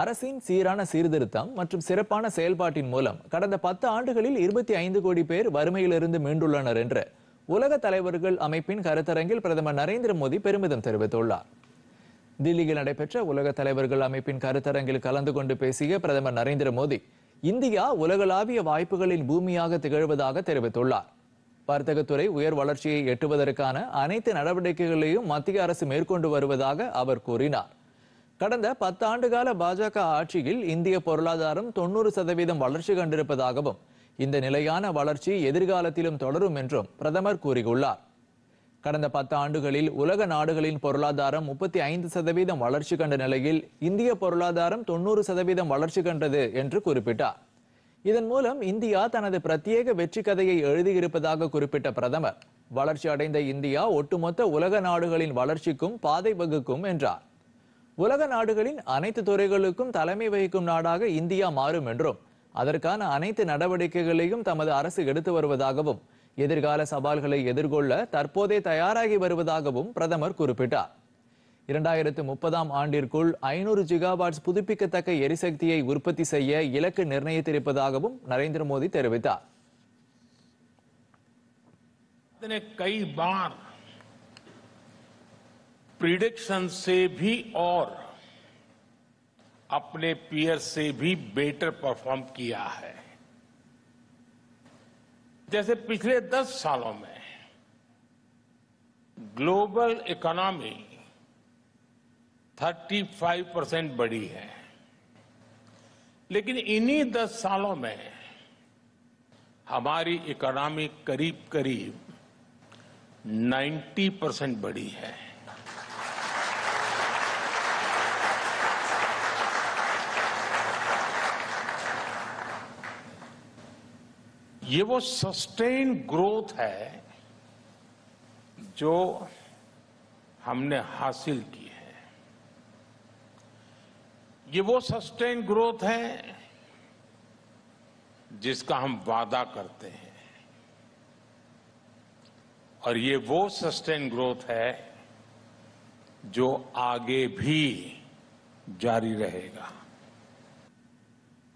அரசின் சீரான சீர்திருத்தம் மற்றும் சிறப்பான செயல்பாட்டின் மூலம் கடந்த பத்து ஆண்டுகளில் இருபத்தி ஐந்து கோடி பேர் வறுமையிலிருந்து மீண்டுள்ளனர் என்று உலக தலைவர்கள் அமைப்பின் கருத்தரங்கில் பிரதமர் நரேந்திர மோடி பெருமிதம் தெரிவித்துள்ளார் தில்லியில் நடைபெற்ற உலக தலைவர்கள் அமைப்பின் கருத்தரங்கில் கலந்து கொண்டு பேசிய பிரதமர் நரேந்திர மோடி இந்தியா உலகளாவிய வாய்ப்புகளின் பூமியாக திகழ்வதாக தெரிவித்துள்ளார் வர்த்தகத்துறை உயர் வளர்ச்சியை எட்டுவதற்கான அனைத்து நடவடிக்கைகளையும் மத்திய அரசு மேற்கொண்டு வருவதாக அவர் கூறினார் கடந்த பத்தாண்டுகால பாஜக ஆட்சியில் இந்திய பொருளாதாரம் தொன்னூறு சதவீதம் வளர்ச்சி கண்டிருப்பதாகவும் இந்த நிலையான வளர்ச்சி எதிர்காலத்திலும் தொடரும் என்றும் பிரதமர் கூறியுள்ளார் கடந்த பத்து ஆண்டுகளில் உலக நாடுகளின் பொருளாதாரம் முப்பத்தி ஐந்து சதவீதம் வளர்ச்சி கண்ட நிலையில் இந்திய பொருளாதாரம் தொன்னூறு சதவீதம் வளர்ச்சி கண்டது என்று குறிப்பிட்டார் இதன் மூலம் இந்தியா தனது பிரத்யேக வெற்றி கதையை எழுதியிருப்பதாக குறிப்பிட்ட பிரதமர் வளர்ச்சி அடைந்த இந்தியா ஒட்டுமொத்த உலக நாடுகளின் வளர்ச்சிக்கும் பாதை வகுக்கும் என்றார் உலக நாடுகளின் அனைத்து துறைகளுக்கும் தலைமை வகிக்கும் நாடாக இந்தியா மாறும் என்றும் அதற்கான அனைத்து நடவடிக்கைகளையும் தமது அரசு எடுத்து வருவதாகவும் எதிர்கால சவால்களை எதிர்கொள்ள தற்போதே தயாராகி வருவதாகவும் பிரதமர் குறிப்பிட்டார் இரண்டாயிரத்து முப்பதாம் ஆண்டிற்குள் ஐநூறு ஜிகாபாட்ஸ் புதுப்பிக்கத்தக்க எரிசக்தியை உற்பத்தி செய்ய இலக்கு நிர்ணயித்திருப்பதாகவும் நரேந்திர மோடி தெரிவித்தார் प्रिडिक्शन से भी और अपने पीयर से भी बेटर परफॉर्म किया है जैसे पिछले दस सालों में ग्लोबल इकोनॉमी 35 परसेंट बढ़ी है लेकिन इन्हीं दस सालों में हमारी इकोनॉमी करीब करीब 90 परसेंट बढ़ी है ये वो सस्टेन ग्रोथ है जो हमने हासिल की है ये वो सस्टेन ग्रोथ है जिसका हम वादा करते हैं और ये वो सस्टेन ग्रोथ है जो आगे भी जारी रहेगा